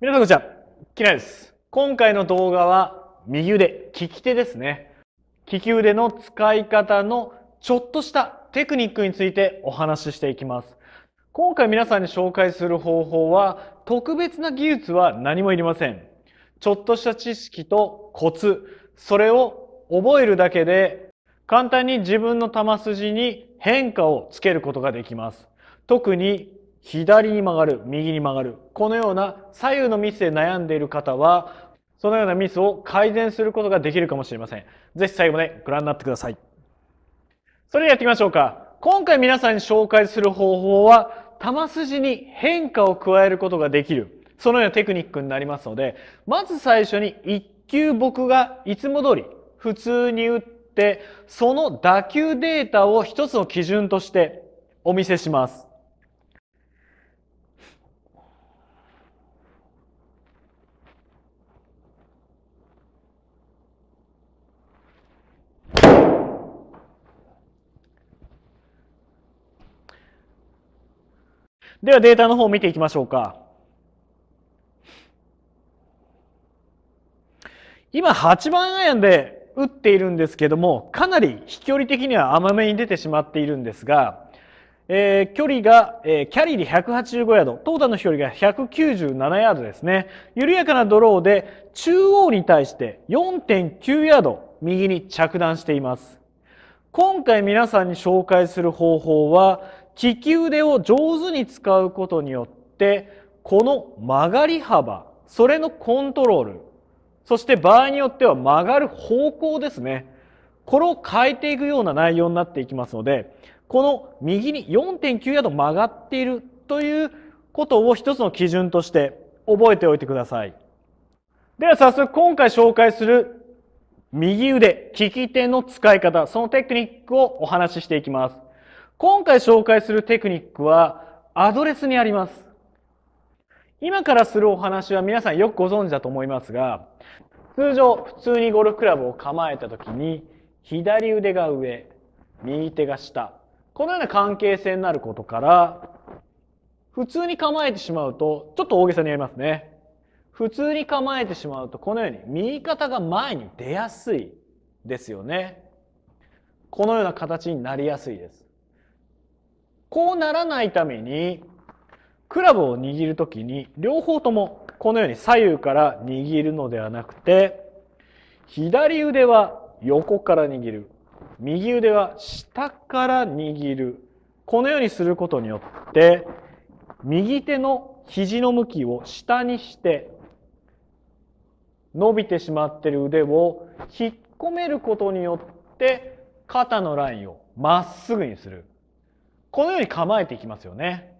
皆さんこんにちは。きなです。今回の動画は右腕、利き手ですね。利き腕の使い方のちょっとしたテクニックについてお話ししていきます。今回皆さんに紹介する方法は特別な技術は何もいりません。ちょっとした知識とコツ、それを覚えるだけで簡単に自分の球筋に変化をつけることができます。特に左に曲がる、右に曲がる。このような左右のミスで悩んでいる方は、そのようなミスを改善することができるかもしれません。ぜひ最後までご覧になってください。それではやってみましょうか。今回皆さんに紹介する方法は、球筋に変化を加えることができる。そのようなテクニックになりますので、まず最初に1球僕がいつも通り普通に打って、その打球データを一つの基準としてお見せします。ではデータの方を見ていきましょうか。今8番アイアンで打っているんですけどもかなり飛距離的には甘めに出てしまっているんですが、えー、距離が、えー、キャリーで185ヤードトータルの飛距離が197ヤードですね緩やかなドローで中央に対して4.9ヤード右に着弾しています今回皆さんに紹介する方法は利き腕を上手に使うことによってこの曲がり幅それのコントロールそして場合によっては曲がる方向ですねこれを変えていくような内容になっていきますのでこの右に4.9ヤード曲がっているということを一つの基準として覚えておいてくださいでは早速今回紹介する右腕利き手の使い方そのテクニックをお話ししていきます今回紹介するテクニックはアドレスにあります。今からするお話は皆さんよくご存知だと思いますが、通常普通にゴルフクラブを構えた時に、左腕が上、右手が下。このような関係性になることから、普通に構えてしまうと、ちょっと大げさにやりますね。普通に構えてしまうと、このように右肩が前に出やすいですよね。このような形になりやすいです。こうならないためにクラブを握るときに両方ともこのように左右から握るのではなくて左腕は横から握る右腕は下から握るこのようにすることによって右手の肘の向きを下にして伸びてしまっている腕を引っ込めることによって肩のラインをまっすぐにする。このように構えていきますよね。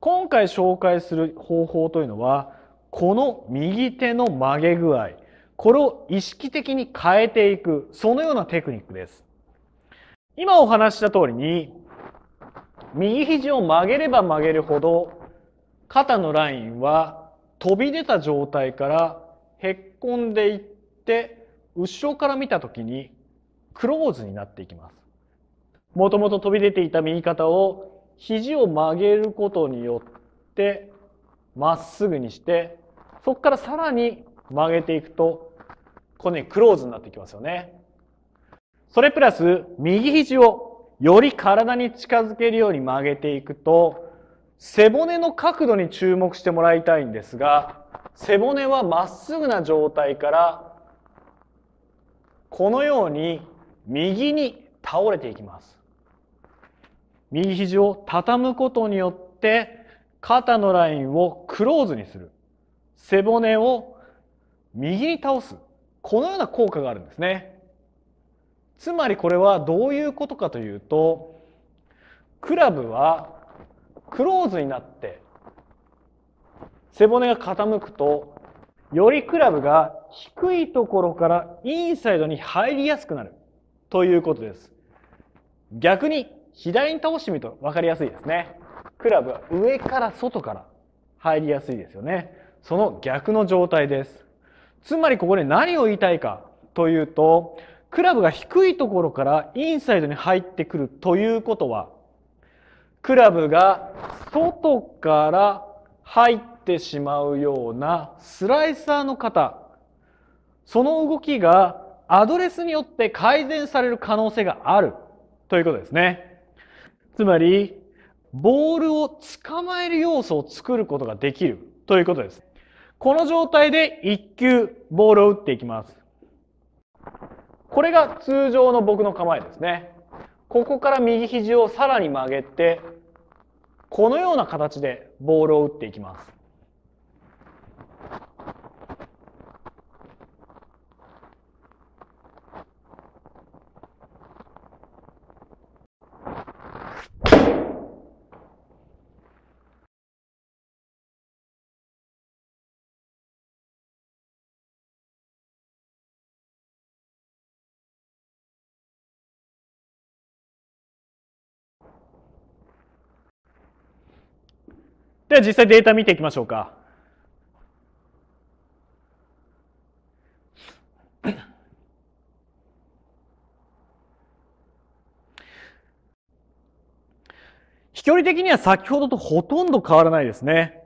今回紹介する方法というのはこの右手の曲げ具合これを意識的に変えていくそのようなテクニックです。今お話した通りに右肘を曲げれば曲げるほど肩のラインは飛び出た状態からへっこんでいって後ろから見た時にクローズになっていきます。もともと飛び出ていた右肩を肘を曲げることによってまっすぐにしてそこからさらに曲げていくとこのようにクローズになってきますよね。それプラス右肘をより体に近づけるように曲げていくと背骨の角度に注目してもらいたいんですが背骨はまっすぐな状態からこのように右に倒れていきます。右肘を畳むことによって肩のラインをクローズにする背骨を右に倒すこのような効果があるんですねつまりこれはどういうことかというとクラブはクローズになって背骨が傾くとよりクラブが低いところからインサイドに入りやすくなるということです逆に左に倒してみると分かりやすいですね。クラブは上から外から入りやすいですよね。その逆の状態です。つまりここで何を言いたいかというと、クラブが低いところからインサイドに入ってくるということは、クラブが外から入ってしまうようなスライサーの方、その動きがアドレスによって改善される可能性があるということですね。つまり、ボールを捕まえる要素を作ることができるということです。この状態で1球ボールを打っていきます。これが通常の僕の構えですね。ここから右肘をさらに曲げて、このような形でボールを打っていきます。では実際データ見ていきましょうか。飛距離的には先ほどとほとんど変わらないですね。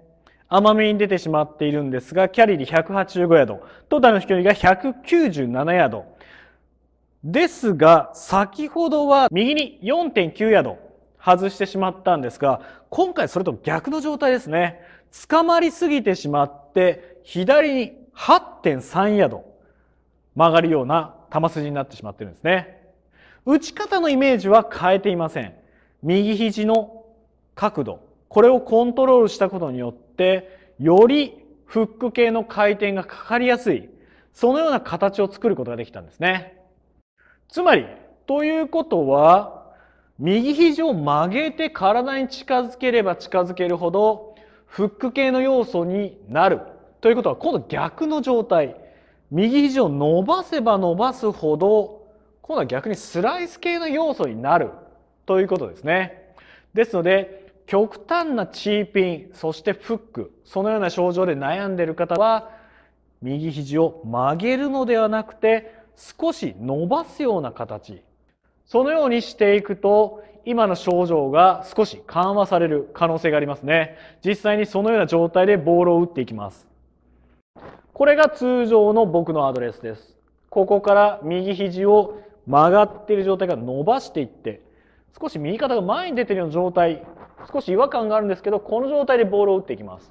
甘めに出てしまっているんですが、キャリーで185ヤード、トータルの飛距離が197ヤード。ですが、先ほどは右に4.9ヤード外してしまったんですが、今回それと逆の状態ですね。捕まりすぎてしまって、左に8.3ヤード曲がるような球筋になってしまってるんですね。打ち方のイメージは変えていません。右肘の角度、これをコントロールしたことによって、よりフック系の回転がかかりやすい、そのような形を作ることができたんですね。つまり、ということは、右肘を曲げて体に近づければ近づけるほどフック系の要素になるということは今度逆の状態右肘を伸ばせば伸ばすほど今度は逆にスライス系の要素になるということですねですので極端なチーピンそしてフックそのような症状で悩んでいる方は右肘を曲げるのではなくて少し伸ばすような形そのようにしていくと、今の症状が少し緩和される可能性がありますね。実際にそのような状態でボールを打っていきます。これが通常の僕のアドレスです。ここから右肘を曲がっている状態から伸ばしていって、少し右肩が前に出ているような状態、少し違和感があるんですけど、この状態でボールを打っていきます。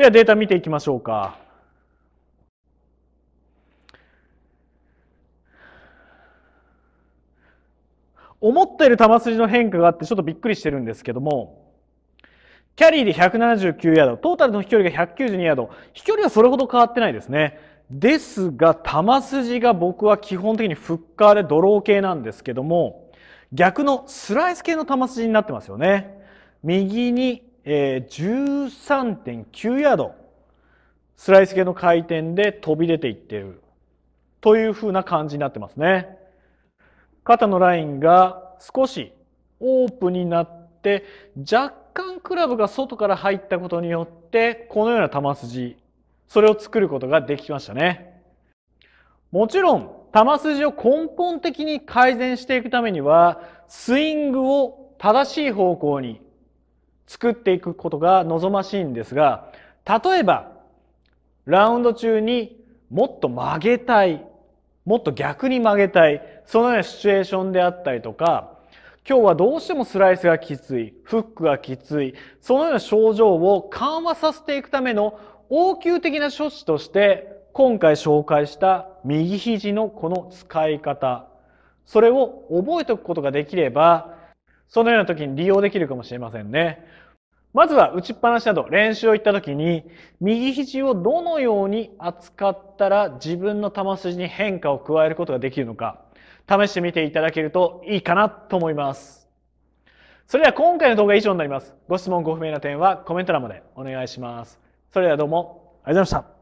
ではデータ見ていきましょうか。思っている球筋の変化があってちょっとびっくりしてるんですけども、キャリーで179ヤード、トータルの飛距離が192ヤード、飛距離はそれほど変わってないですね。ですが、球筋が僕は基本的にフッカーでドロー系なんですけども、逆のスライス系の球筋になってますよね。右にえー、13.9ヤードスライス系の回転で飛び出ていってるというふうな感じになってますね。肩のラインが少しオープンになって若干クラブが外から入ったことによってこのような球筋それを作ることができましたね。もちろん球筋を根本的に改善していくためにはスイングを正しい方向に作っていくことが望ましいんですが例えばラウンド中にもっと曲げたいもっと逆に曲げたいそのようなシチュエーションであったりとか今日はどうしてもスライスがきついフックがきついそのような症状を緩和させていくための応急的な処置として今回紹介した右肘のこの使い方それを覚えておくことができればそのような時に利用できるかもしれませんね。まずは打ちっぱなしなど練習を行った時に右肘をどのように扱ったら自分の球筋に変化を加えることができるのか試してみていただけるといいかなと思います。それでは今回の動画は以上になります。ご質問ご不明な点はコメント欄までお願いします。それではどうもありがとうございました。